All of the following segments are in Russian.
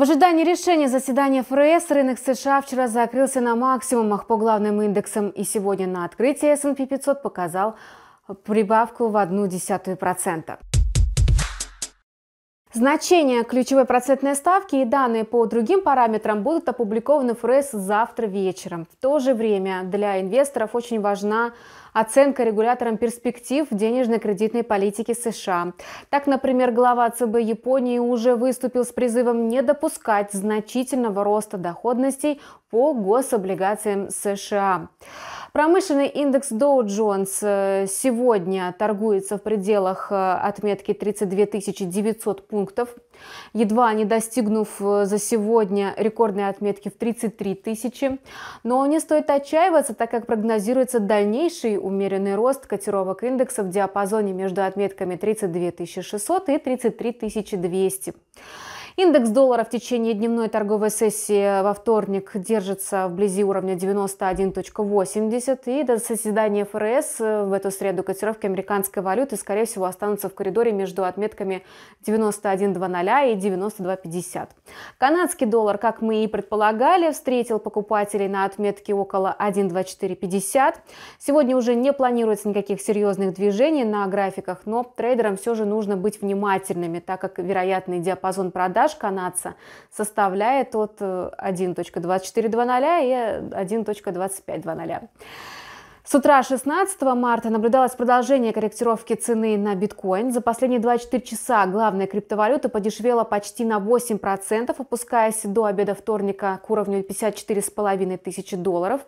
В ожидании решения заседания ФРС рынок США вчера закрылся на максимумах по главным индексам и сегодня на открытии S&P 500 показал прибавку в одну десятую процента. Значения ключевой процентной ставки и данные по другим параметрам будут опубликованы ФРС завтра вечером. В то же время для инвесторов очень важна оценка регулятором перспектив денежно-кредитной политики США. Так, например, глава ЦБ Японии уже выступил с призывом не допускать значительного роста доходностей по гособлигациям США. Промышленный индекс Dow Jones э, сегодня торгуется в пределах э, отметки 32 900 пунктов, едва не достигнув э, за сегодня рекордной отметки в 33 тысячи. Но не стоит отчаиваться, так как прогнозируется дальнейший умеренный рост котировок индекса в диапазоне между отметками 32 600 и 33 200. Индекс доллара в течение дневной торговой сессии во вторник держится вблизи уровня 91.80. И до заседания ФРС э, в эту среду котировки американской валюты, скорее всего, останутся в коридоре между отметками 91.00 и 92.50. Канадский доллар, как мы и предполагали, встретил покупателей на отметке около 1.2450. Сегодня уже не планируется никаких серьезных движений на графиках, но трейдерам все же нужно быть внимательными, так как вероятный диапазон продаж продаж канадца составляет от 1.2420 э, и 1.2520. Э, с утра 16 марта наблюдалось продолжение корректировки цены на биткоин. За последние 24 часа главная криптовалюта подешевела почти на 8%, опускаясь до обеда вторника к уровню 54,5 тысячи долларов.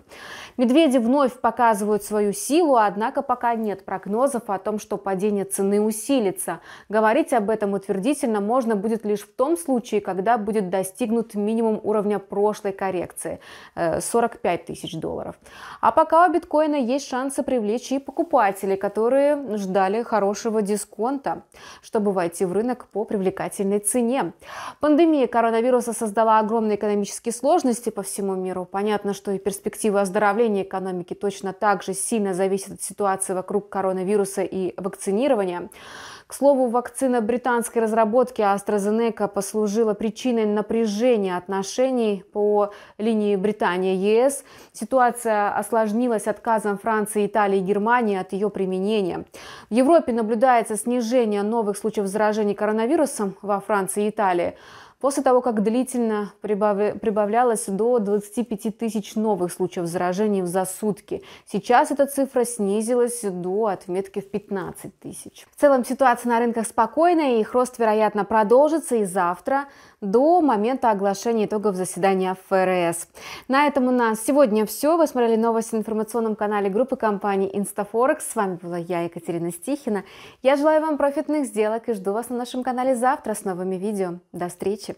Медведи вновь показывают свою силу, однако пока нет прогнозов о том, что падение цены усилится. Говорить об этом утвердительно можно будет лишь в том случае, когда будет достигнут минимум уровня прошлой коррекции э, – 45 тысяч долларов. А пока у биткоина есть шансы привлечь и покупателей, которые ждали хорошего дисконта, чтобы войти в рынок по привлекательной цене. Пандемия коронавируса создала огромные экономические сложности по всему миру. Понятно, что и перспективы оздоровления экономики точно так же сильно зависят от ситуации вокруг коронавируса и вакцинирования. К слову, вакцина британской разработки AstraZeneca послужила причиной напряжения отношений по линии Британия-ЕС. Ситуация осложнилась отказом образом Франции, Италии и Германии от ее применения. В Европе наблюдается снижение новых случаев заражения коронавирусом во Франции и Италии после того, как длительно прибавлялось до 25 тысяч новых случаев заражений за сутки. Сейчас эта цифра снизилась до отметки в 15 тысяч. В целом ситуация на рынках спокойная, и их рост, вероятно, продолжится и завтра до момента оглашения итогов заседания ФРС. На этом у нас сегодня все. Вы смотрели новости на информационном канале группы компании Инстафорекс. С вами была я, Екатерина Стихина. Я желаю вам профитных сделок и жду вас на нашем канале завтра с новыми видео. До встречи!